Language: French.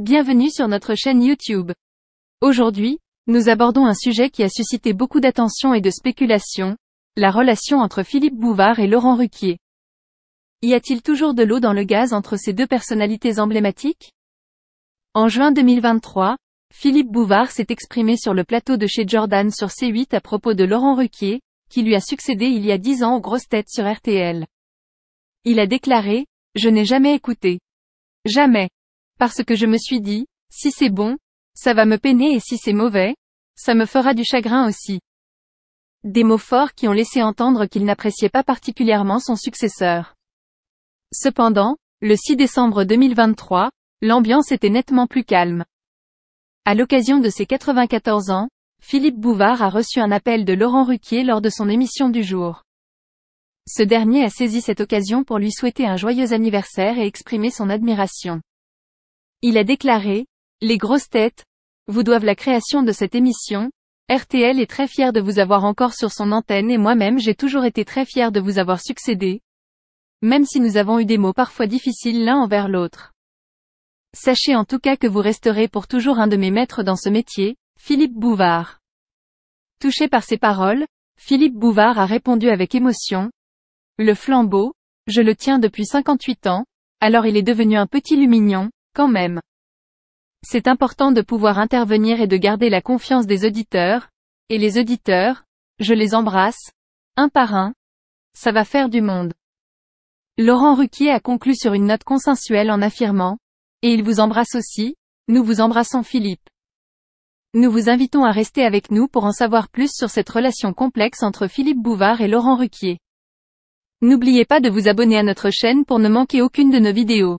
Bienvenue sur notre chaîne YouTube. Aujourd'hui, nous abordons un sujet qui a suscité beaucoup d'attention et de spéculation, la relation entre Philippe Bouvard et Laurent Ruquier. Y a-t-il toujours de l'eau dans le gaz entre ces deux personnalités emblématiques En juin 2023, Philippe Bouvard s'est exprimé sur le plateau de chez Jordan sur C8 à propos de Laurent Ruquier, qui lui a succédé il y a dix ans aux grosses têtes sur RTL. Il a déclaré, Je n'ai jamais écouté. Jamais parce que je me suis dit, si c'est bon, ça va me peiner et si c'est mauvais, ça me fera du chagrin aussi. Des mots forts qui ont laissé entendre qu'il n'appréciait pas particulièrement son successeur. Cependant, le 6 décembre 2023, l'ambiance était nettement plus calme. À l'occasion de ses 94 ans, Philippe Bouvard a reçu un appel de Laurent Ruquier lors de son émission du jour. Ce dernier a saisi cette occasion pour lui souhaiter un joyeux anniversaire et exprimer son admiration. Il a déclaré, Les grosses têtes, vous doivent la création de cette émission, RTL est très fier de vous avoir encore sur son antenne et moi-même j'ai toujours été très fier de vous avoir succédé, même si nous avons eu des mots parfois difficiles l'un envers l'autre. Sachez en tout cas que vous resterez pour toujours un de mes maîtres dans ce métier, Philippe Bouvard. Touché par ces paroles, Philippe Bouvard a répondu avec émotion. Le flambeau, je le tiens depuis 58 ans, alors il est devenu un petit lumignon, quand même. C'est important de pouvoir intervenir et de garder la confiance des auditeurs, et les auditeurs, je les embrasse, un par un. Ça va faire du monde. Laurent Ruquier a conclu sur une note consensuelle en affirmant, et il vous embrasse aussi, nous vous embrassons Philippe. Nous vous invitons à rester avec nous pour en savoir plus sur cette relation complexe entre Philippe Bouvard et Laurent Ruquier. N'oubliez pas de vous abonner à notre chaîne pour ne manquer aucune de nos vidéos.